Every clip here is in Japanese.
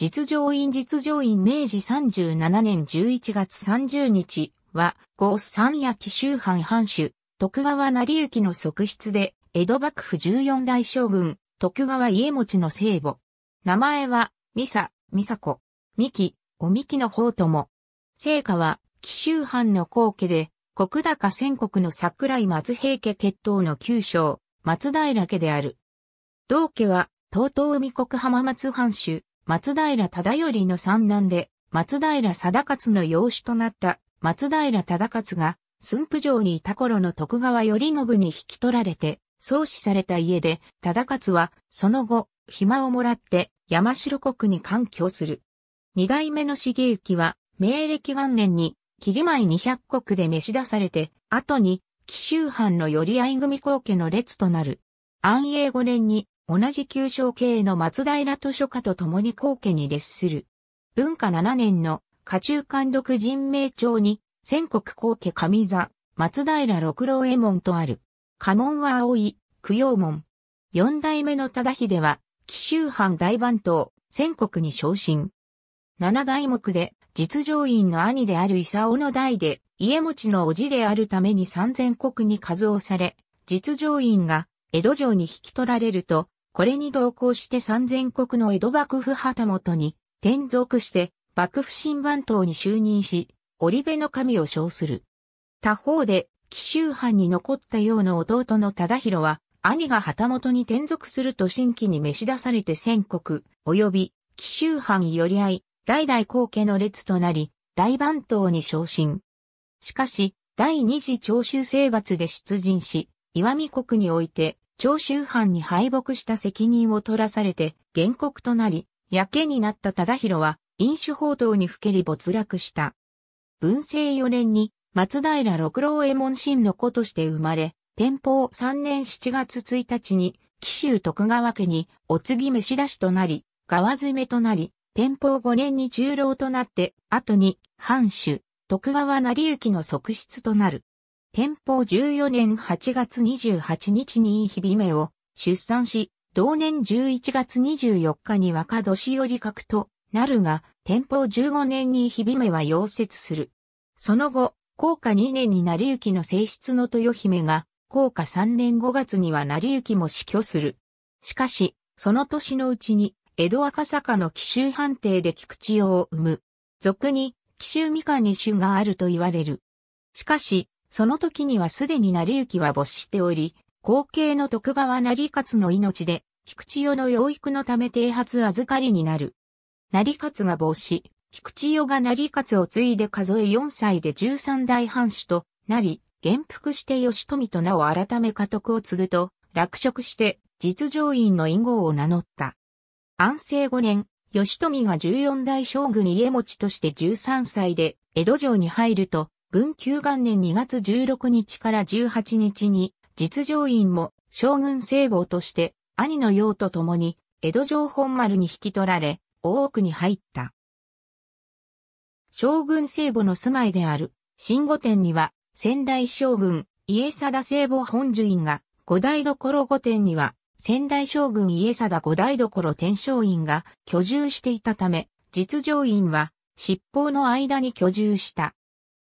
実情院実情院明治37年11月30日は、合三夜紀州藩藩主、徳川成行の側室で、江戸幕府14代将軍、徳川家持の聖母。名前は、ミサ、ミサ子、ミキ、おミキの方とも。聖火は、紀州藩の皇家で、国高戦国の桜井松平家決闘の旧将、松平家である。同家は、東東海国浜松藩主、松平忠頼の三男で、松平定勝の養子となった松平忠勝が、駿府城にいた頃の徳川頼信に引き取られて、創始された家で、忠勝は、その後、暇をもらって、山城国に環境する。二代目の茂行は、明暦元年に、霧前二百国で召し出されて、後に、紀州藩の寄合組後家の列となる。安永五年に、同じ旧称系の松平図書家と共に皇家に列する。文化7年の家中監督人名帳に、千国皇家上座、松平六郎右衛門とある。家紋は青い、供養門。四代目の忠秀は、紀州藩大番頭、千国に昇進。七代目で、実情院の兄である伊佐尾の代で、家持ちの叔父であるために三千国に数をされ、実情院が江戸城に引き取られると、これに同行して三千国の江戸幕府旗本に転属して幕府新番頭に就任し、織部の神を称する。他方で、紀州藩に残ったような弟の忠広は、兄が旗本に転属すると新規に召し出されて宣国、及び紀州藩より合い、代々後家の列となり、大番頭に昇進。しかし、第二次長州征伐で出陣し、岩見国において、長州藩に敗北した責任を取らされて、原告となり、やけになった忠広は、飲酒報道にふけり没落した。文政4年に、松平六郎衛門神の子として生まれ、天保3年7月1日に、紀州徳川家に、お次召し出しとなり、川詰めとなり、天保5年に中老となって、後に、藩主、徳川成行の側室となる。天保14年8月28日に日々目を出産し、同年11月24日に若年寄格となるが、天保15年に日々目は溶接する。その後、高下2年に成行の性質の豊姫が、高下3年5月には成行も死去する。しかし、その年のうちに、江戸赤坂の奇襲判定で菊池を生む。俗に、奇襲三に種があると言われる。しかし、その時にはすでに成行は没しており、後継の徳川成勝の命で、菊池代の養育のため啓発預かりになる。成勝が没し、菊池代が成勝を継いで数え4歳で13代藩主となり、元服して義富と名を改め家督を継ぐと、落職して実情院の因号を名乗った。安政5年、義富が14代将軍家持として13歳で江戸城に入ると、文久元年2月16日から18日に、実上院も将軍聖母として、兄の用と共に、江戸城本丸に引き取られ、大奥に入った。将軍聖母の住まいである、新御殿には、仙台将軍、家貞聖母本樹院が、五台所御殿には、仙台将軍家貞五台所天正院が居住していたため、実上院は、執法の間に居住した。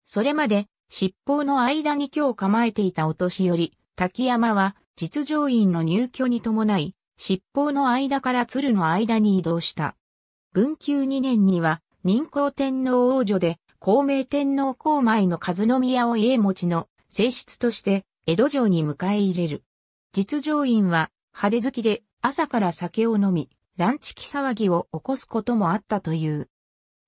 それまで、執法の間に今日構えていたお年寄り、滝山は、実情院の入居に伴い、執法の間から鶴の間に移動した。文久2年には、任皇天皇王女で、孔明天皇皇前の和宮を家持ちの正室として江戸城に迎え入れる。実情院は晴れ好きで朝から酒を飲み、ランチ騒ぎを起こすこともあったという。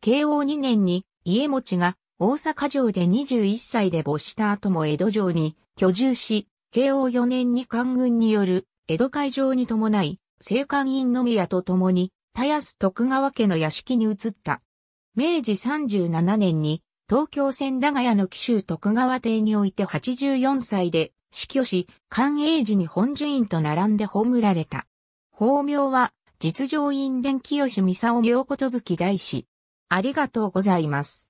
慶応2年に家持ちが大阪城で21歳で没した後も江戸城に居住し、慶応4年に官軍による江戸会場に伴い、青官院の宮と共に、田安徳川家の屋敷に移った。明治37年に、東京千駄ヶ谷の紀州徳川邸において84歳で死去し、官営時に本樹院と並んで葬られた。法名は、実情院伝清三沢行ことぶき大師。ありがとうございます。